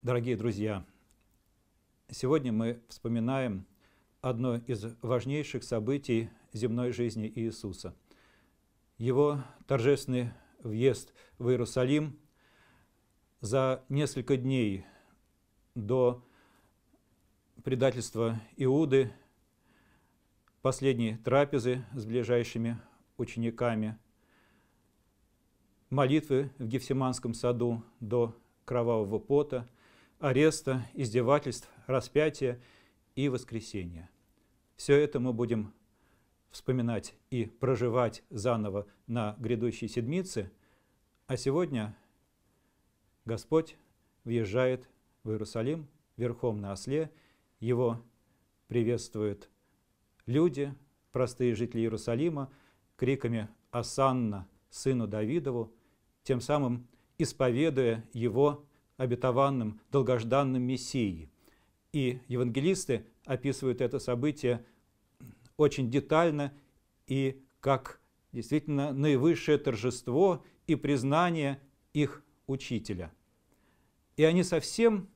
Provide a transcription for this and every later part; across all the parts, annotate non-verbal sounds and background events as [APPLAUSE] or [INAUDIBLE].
Дорогие друзья, сегодня мы вспоминаем одно из важнейших событий земной жизни Иисуса. Его торжественный въезд в Иерусалим за несколько дней до предательства Иуды, последней трапезы с ближайшими учениками, молитвы в Гефсиманском саду до кровавого пота – ареста, издевательств, распятия и воскресения. Все это мы будем вспоминать и проживать заново на грядущей седмице, а сегодня Господь въезжает в Иерусалим верхом на осле, его приветствуют люди, простые жители Иерусалима, криками «Асанна, сыну Давидову», тем самым исповедуя его обетованным, долгожданным Мессией. И евангелисты описывают это событие очень детально и как действительно наивысшее торжество и признание их учителя. И они совсем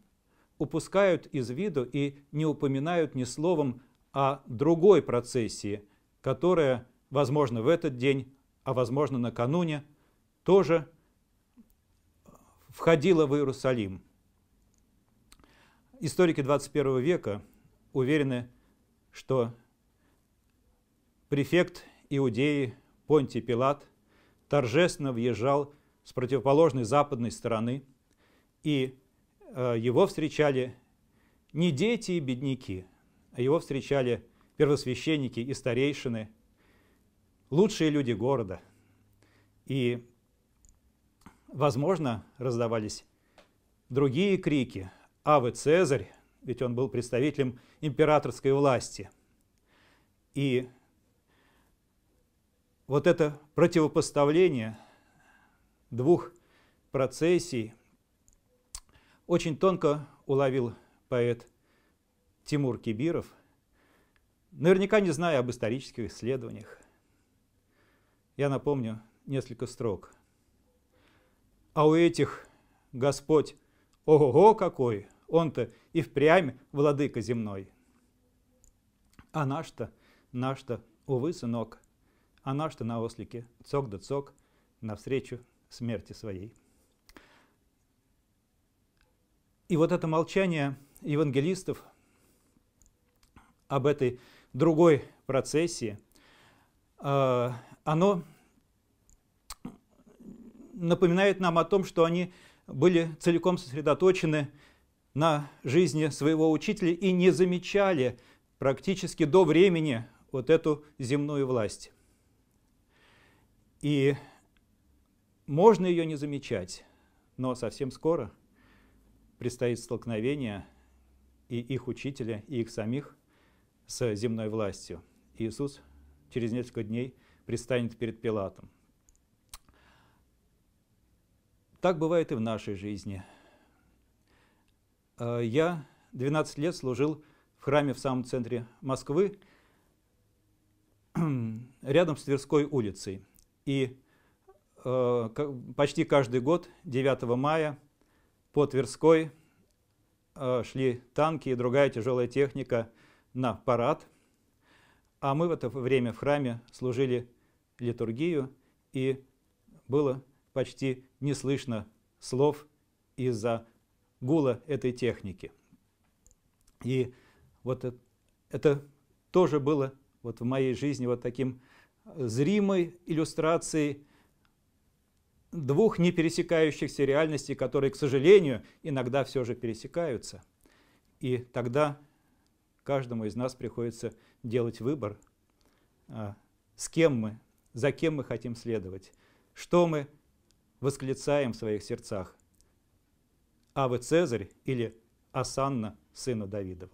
упускают из виду и не упоминают ни словом о другой процессии, которая, возможно, в этот день, а возможно, накануне, тоже входила в Иерусалим. Историки 21 века уверены, что префект Иудеи Понтий Пилат торжественно въезжал с противоположной западной стороны, и э, его встречали не дети и бедняки, а его встречали первосвященники и старейшины, лучшие люди города. И Возможно, раздавались другие крики «Аве Цезарь!», ведь он был представителем императорской власти. И вот это противопоставление двух процессий очень тонко уловил поэт Тимур Кибиров, наверняка не зная об исторических исследованиях. Я напомню несколько строк – а у этих Господь, ого-го какой, он-то и впрямь владыка земной. А наш-то, наш-то, увы, сынок, а наш-то на ослике, цок да цок, навстречу смерти своей. И вот это молчание евангелистов об этой другой процессии, а, оно напоминает нам о том, что они были целиком сосредоточены на жизни своего учителя и не замечали практически до времени вот эту земную власть. И можно ее не замечать, но совсем скоро предстоит столкновение и их учителя, и их самих с земной властью. Иисус через несколько дней предстанет перед Пилатом. Так бывает и в нашей жизни. Э, я 12 лет служил в храме в самом центре Москвы, [CLEARS THROAT] рядом с Тверской улицей. И э, почти каждый год 9 мая по Тверской э, шли танки и другая тяжелая техника на парад. А мы в это время в храме служили литургию, и было почти не слышно слов из-за гула этой техники. И вот это, это тоже было вот в моей жизни вот таким э, зримой иллюстрацией двух не пересекающихся реальностей, которые, к сожалению, иногда все же пересекаются. И тогда каждому из нас приходится делать выбор, а, с кем мы, за кем мы хотим следовать, что мы восклицаем в своих сердцах «Аве Цезарь» или «Асанна сыну Давидову».